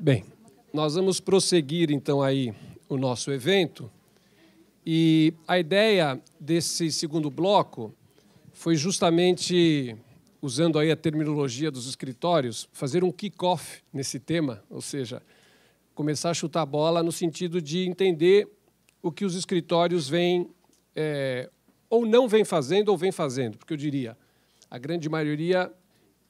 Bem, nós vamos prosseguir então aí o nosso evento. E a ideia desse segundo bloco foi justamente, usando aí a terminologia dos escritórios, fazer um kick-off nesse tema, ou seja, começar a chutar a bola no sentido de entender o que os escritórios vêm é, ou não vêm fazendo ou vêm fazendo, porque eu diria, a grande maioria,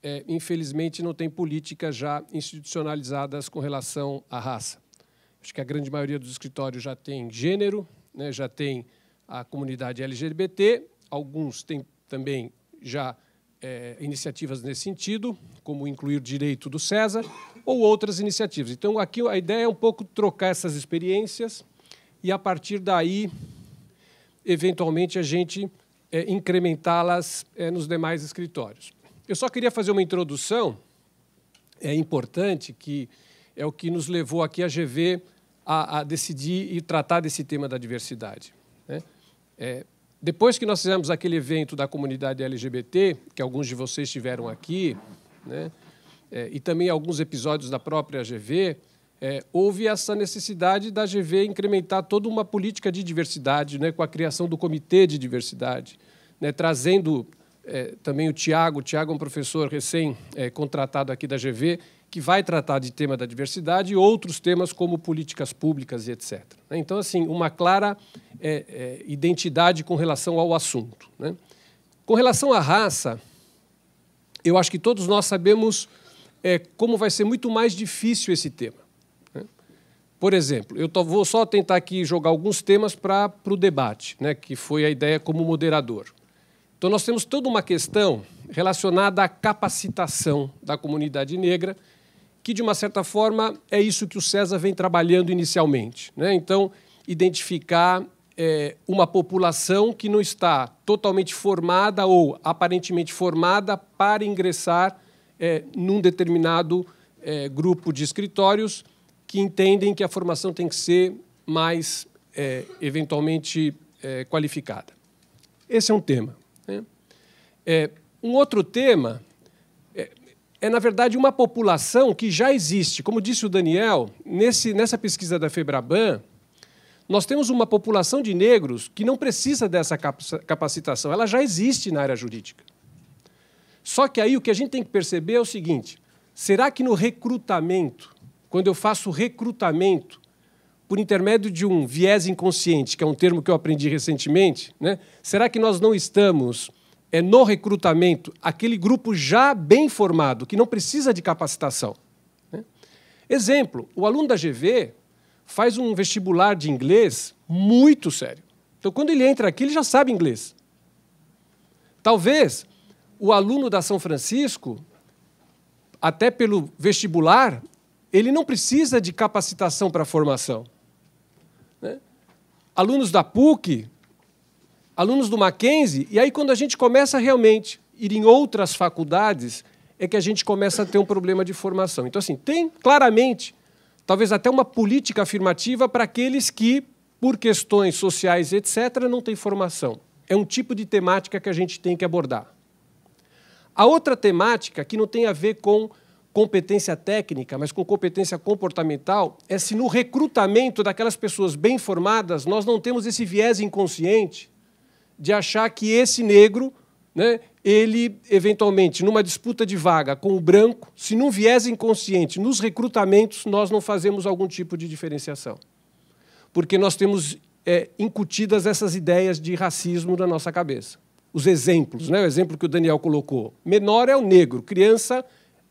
é, infelizmente, não tem políticas já institucionalizadas com relação à raça. Acho que a grande maioria dos escritórios já tem gênero, né, já tem a comunidade LGBT, alguns têm também já é, iniciativas nesse sentido, como incluir o direito do César, ou outras iniciativas. Então, aqui a ideia é um pouco trocar essas experiências e a partir daí, eventualmente, a gente é, incrementá-las é, nos demais escritórios. Eu só queria fazer uma introdução é importante que é o que nos levou aqui a GV a, a decidir e tratar desse tema da diversidade. Né? É, depois que nós fizemos aquele evento da comunidade LGBT, que alguns de vocês tiveram aqui, né? É, e também alguns episódios da própria GV, é, houve essa necessidade da GV incrementar toda uma política de diversidade, né, com a criação do Comitê de Diversidade, né, trazendo é, também o Tiago. O Tiago é um professor recém-contratado é, aqui da GV, que vai tratar de tema da diversidade e outros temas como políticas públicas e etc. Né. Então, assim, uma clara é, é, identidade com relação ao assunto. Né? Com relação à raça, eu acho que todos nós sabemos é, como vai ser muito mais difícil esse tema. Por exemplo, eu tô, vou só tentar aqui jogar alguns temas para o debate, né, que foi a ideia como moderador. Então, nós temos toda uma questão relacionada à capacitação da comunidade negra, que, de uma certa forma, é isso que o César vem trabalhando inicialmente. Né? Então, identificar é, uma população que não está totalmente formada ou aparentemente formada para ingressar é, num determinado é, grupo de escritórios que entendem que a formação tem que ser mais, é, eventualmente, é, qualificada. Esse é um tema. Né? É, um outro tema é, é, na verdade, uma população que já existe. Como disse o Daniel, nesse, nessa pesquisa da Febraban, nós temos uma população de negros que não precisa dessa capacitação, ela já existe na área jurídica. Só que aí o que a gente tem que perceber é o seguinte: será que no recrutamento quando eu faço recrutamento por intermédio de um viés inconsciente, que é um termo que eu aprendi recentemente, né? será que nós não estamos é, no recrutamento aquele grupo já bem formado, que não precisa de capacitação? Né? Exemplo, o aluno da GV faz um vestibular de inglês muito sério. Então, quando ele entra aqui, ele já sabe inglês. Talvez o aluno da São Francisco, até pelo vestibular, ele não precisa de capacitação para formação. Né? Alunos da PUC, alunos do Mackenzie, e aí quando a gente começa realmente a ir em outras faculdades, é que a gente começa a ter um problema de formação. Então, assim, tem claramente, talvez até uma política afirmativa para aqueles que, por questões sociais, etc., não têm formação. É um tipo de temática que a gente tem que abordar. A outra temática que não tem a ver com competência técnica, mas com competência comportamental, é se no recrutamento daquelas pessoas bem formadas nós não temos esse viés inconsciente de achar que esse negro, né, ele eventualmente numa disputa de vaga com o branco, se num viés inconsciente nos recrutamentos nós não fazemos algum tipo de diferenciação, porque nós temos é, incutidas essas ideias de racismo na nossa cabeça. Os exemplos, né, o exemplo que o Daniel colocou, menor é o negro, criança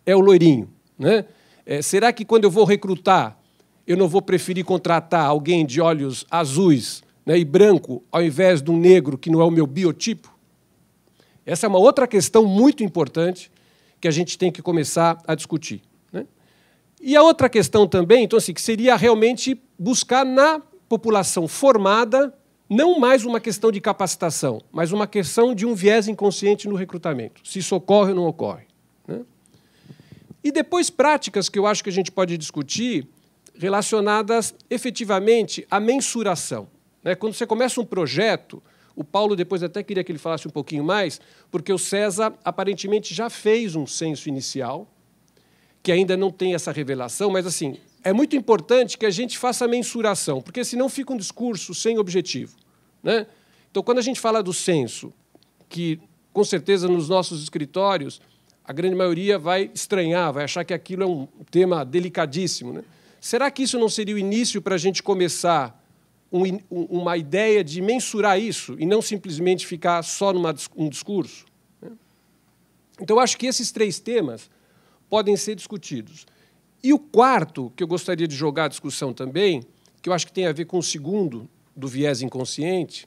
é o loirinho. Né? É, será que quando eu vou recrutar, eu não vou preferir contratar alguém de olhos azuis né, e branco, ao invés de um negro que não é o meu biotipo? Essa é uma outra questão muito importante que a gente tem que começar a discutir. Né? E a outra questão também, então, assim, que seria realmente buscar na população formada não mais uma questão de capacitação, mas uma questão de um viés inconsciente no recrutamento, se isso ocorre ou não ocorre. E depois práticas que eu acho que a gente pode discutir relacionadas efetivamente à mensuração. Né? Quando você começa um projeto, o Paulo depois até queria que ele falasse um pouquinho mais, porque o César aparentemente já fez um censo inicial, que ainda não tem essa revelação, mas assim, é muito importante que a gente faça a mensuração, porque senão fica um discurso sem objetivo. Né? Então, quando a gente fala do censo, que com certeza nos nossos escritórios a grande maioria vai estranhar, vai achar que aquilo é um tema delicadíssimo. Né? Será que isso não seria o início para a gente começar um, uma ideia de mensurar isso e não simplesmente ficar só num um discurso? Né? Então, acho que esses três temas podem ser discutidos. E o quarto, que eu gostaria de jogar a discussão também, que eu acho que tem a ver com o segundo, do viés inconsciente,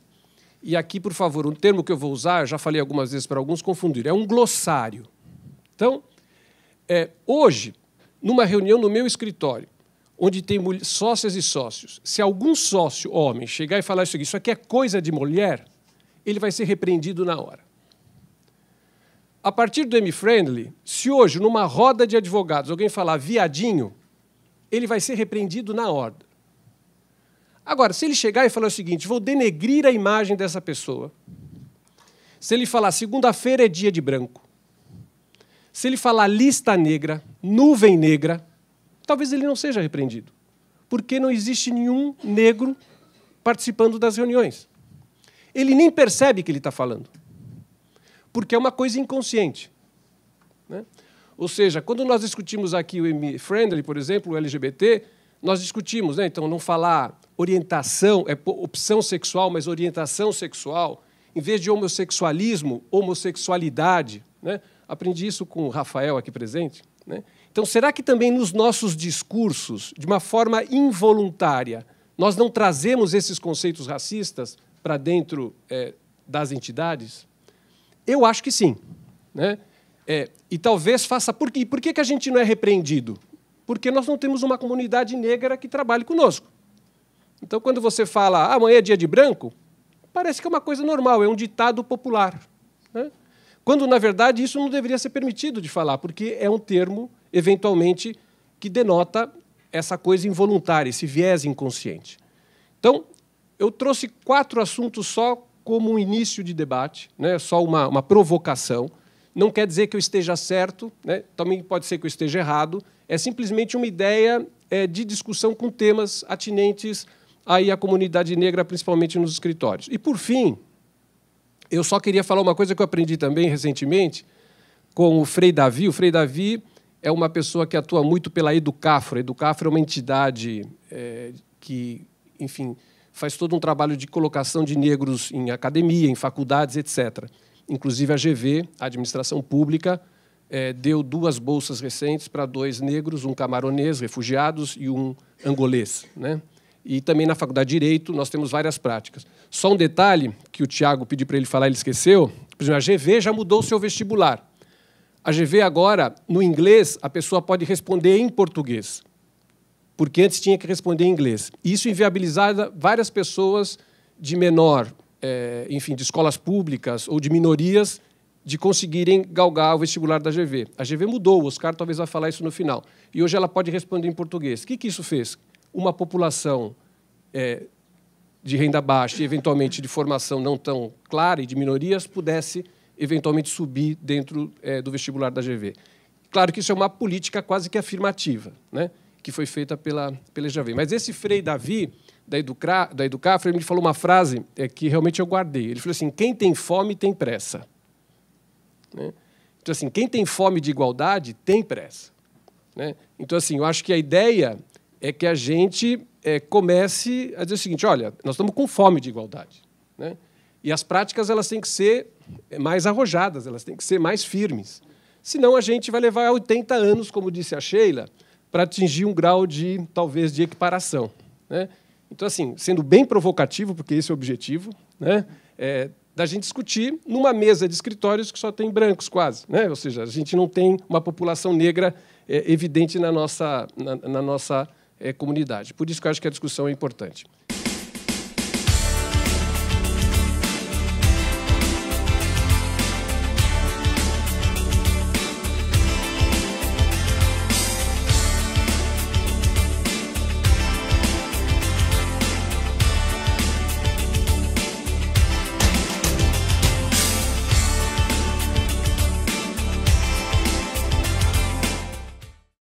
e aqui, por favor, um termo que eu vou usar, eu já falei algumas vezes para alguns confundir, é um glossário. Então, é, hoje, numa reunião no meu escritório, onde tem sócias e sócios, se algum sócio homem chegar e falar isso aqui, isso aqui é coisa de mulher, ele vai ser repreendido na hora. A partir do M-Friendly, se hoje, numa roda de advogados, alguém falar viadinho, ele vai ser repreendido na hora. Agora, se ele chegar e falar o seguinte, vou denegrir a imagem dessa pessoa, se ele falar segunda-feira é dia de branco, se ele falar lista negra, nuvem negra, talvez ele não seja repreendido, porque não existe nenhum negro participando das reuniões. Ele nem percebe que ele está falando, porque é uma coisa inconsciente. Né? Ou seja, quando nós discutimos aqui o M-Friendly, por exemplo, o LGBT, nós discutimos, né? então, não falar orientação, é opção sexual, mas orientação sexual, em vez de homossexualismo, homossexualidade. Né? Aprendi isso com o Rafael aqui presente. Né? Então, será que também nos nossos discursos, de uma forma involuntária, nós não trazemos esses conceitos racistas para dentro é, das entidades? Eu acho que sim. Né? É, e talvez faça. Por, quê? por que, que a gente não é repreendido? Porque nós não temos uma comunidade negra que trabalhe conosco. Então, quando você fala ah, amanhã é dia de branco, parece que é uma coisa normal, é um ditado popular. Né? Quando, na verdade, isso não deveria ser permitido de falar, porque é um termo, eventualmente, que denota essa coisa involuntária, esse viés inconsciente. Então, eu trouxe quatro assuntos só como um início de debate, né? só uma, uma provocação. Não quer dizer que eu esteja certo, né? também pode ser que eu esteja errado. É simplesmente uma ideia é, de discussão com temas atinentes aí à comunidade negra, principalmente nos escritórios. E, por fim, eu só queria falar uma coisa que eu aprendi também recentemente com o Frei Davi. O Frei Davi é uma pessoa que atua muito pela Educafro. A Educafro é uma entidade é, que, enfim, faz todo um trabalho de colocação de negros em academia, em faculdades, etc. Inclusive a GV, a Administração Pública, é, deu duas bolsas recentes para dois negros, um camaronês, refugiados, e um angolês, né? e também na Faculdade de Direito nós temos várias práticas. Só um detalhe que o Tiago pediu para ele falar, ele esqueceu. a GV já mudou o seu vestibular. A GV agora, no inglês, a pessoa pode responder em português, porque antes tinha que responder em inglês. Isso inviabilizava várias pessoas de menor, é, enfim, de escolas públicas ou de minorias de conseguirem galgar o vestibular da GV. A GV mudou, o Oscar talvez vai falar isso no final. E hoje ela pode responder em português. O que, que isso fez? uma população é, de renda baixa e, eventualmente, de formação não tão clara e de minorias pudesse, eventualmente, subir dentro é, do vestibular da GV. Claro que isso é uma política quase que afirmativa, né? que foi feita pela, pela GV. Mas esse Frei Davi, da, Educra, da Educafra, ele me falou uma frase é, que realmente eu guardei. Ele falou assim, quem tem fome tem pressa. Né? Então, assim, quem tem fome de igualdade tem pressa. Né? Então, assim, eu acho que a ideia é que a gente é, comece a dizer o seguinte: olha, nós estamos com fome de igualdade, né? E as práticas elas têm que ser é, mais arrojadas, elas têm que ser mais firmes. Senão a gente vai levar 80 anos, como disse a Sheila, para atingir um grau de talvez de equiparação, né? Então assim, sendo bem provocativo, porque esse é o objetivo, né? É, da gente discutir numa mesa de escritórios que só tem brancos quase, né? Ou seja, a gente não tem uma população negra é, evidente na nossa na, na nossa é, comunidade. Por isso que eu acho que a discussão é importante.